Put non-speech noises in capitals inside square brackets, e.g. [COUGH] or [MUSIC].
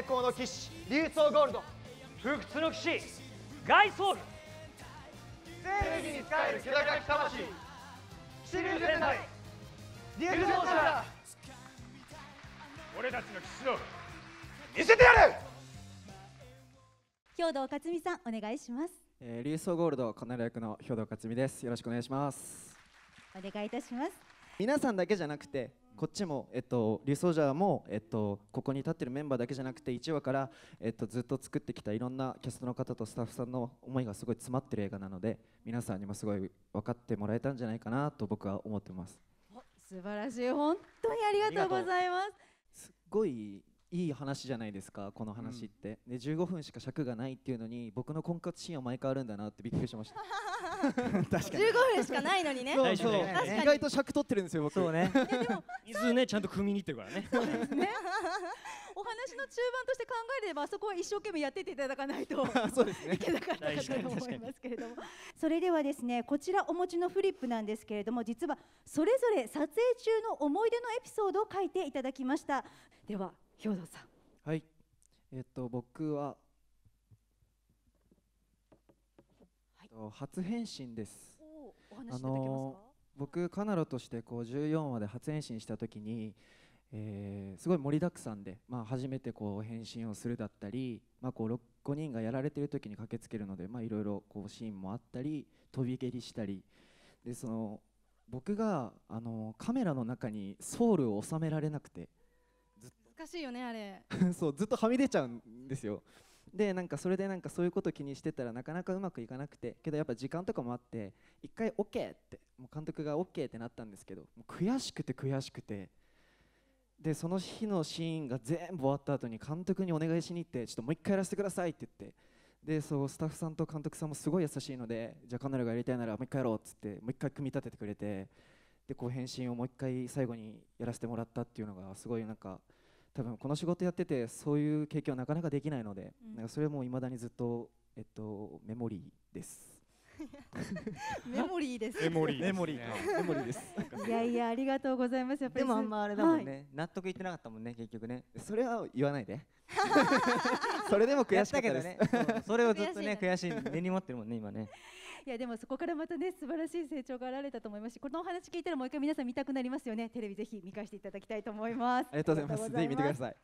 栄光の騎士流通ゴールド不屈の騎士ガイソウル正義に仕える気高き魂騎士流全体流通者俺たちの騎士の見せてやる兵藤勝美さんお願いします、えー、流ゴールドカナル役の兵藤勝美ですよろしくお願いしますお願いいたします皆さんだけじゃなくてこっちも、えっと、リソジャーも、えっと、ここに立ってるメンバーだけじゃなくて1話から、えっと、ずっと作ってきたいろんなキャストの方とスタッフさんの思いがすごい詰まってる映画なので皆さんにもすごい分かってもらえたんじゃないかなと僕は思ってます素晴らしい本当にありがとうございますすごいいい話じゃないですかこの話って、うん、で15分しか尺がないっていうのに僕の婚活シーンは毎回あるんだなってびっくりしました [LAUGHS] 確かに15分しかないのにねそうそう、意外と尺取ってるんですよ僕そうねいず [LAUGHS] ねちゃんと組みに行ってるからねそうですねお話の中盤として考えればそこは一生懸命やってていただかないとす [LAUGHS] そうでね、いけなかったかと思いますけれどもそれではですねこちらお持ちのフリップなんですけれども実はそれぞれ撮影中の思い出のエピソードを書いていただきましたでは兵藤さんはいえっと僕は、はい、初変身ですあの僕カナロとしてこう14話で初変身した時にえー、すごい盛りだくさんで、まあ、初めてこう返信をするだったり、まあ、こう5人がやられてる時に駆けつけるのでいろいろシーンもあったり飛び蹴りしたりでその僕があのカメラの中にソウルを収められなくて難しいよねあれ [LAUGHS] そうずっとはみ出ちゃうんですよでなんかそれでなんかそういうこと気にしてたらなかなかうまくいかなくてけどやっぱ時間とかもあって一回 OK ってもう監督が OK ってなったんですけどもう悔しくて悔しくてでその日のシーンが全部終わった後に監督にお願いしに行ってちょっともう一回やらせてくださいって言ってでそうスタッフさんと監督さんもすごい優しいのでじゃあカナルがやりたいならもう一回やろうっつってもう一回組み立ててくれてでこう返信をもう一回最後にやらせてもらったっていうのがすごいなんか。多分この仕事やっててそういう経験はなかなかできないので、うん、なんかそれもいまだにずっと、えっと、メモリーです。[LAUGHS] メモリーです。メモリー。メモリー。メモリーです。いやいや、ありがとうございます。でも、あんまあれだもんね。納得いってなかったもんね、結局ね。それは言わないで。[LAUGHS] それでも悔しかったです。ね、それをずっとね、悔しい、根に持ってるもんね、今ね。いや、でも、そこからまたね、素晴らしい成長があられたと思いますし、このお話聞いたら、もう一回皆さん見たくなりますよね。テレビぜひ見返していただきたいと思います。ありがとうございます。ぜひ見てください。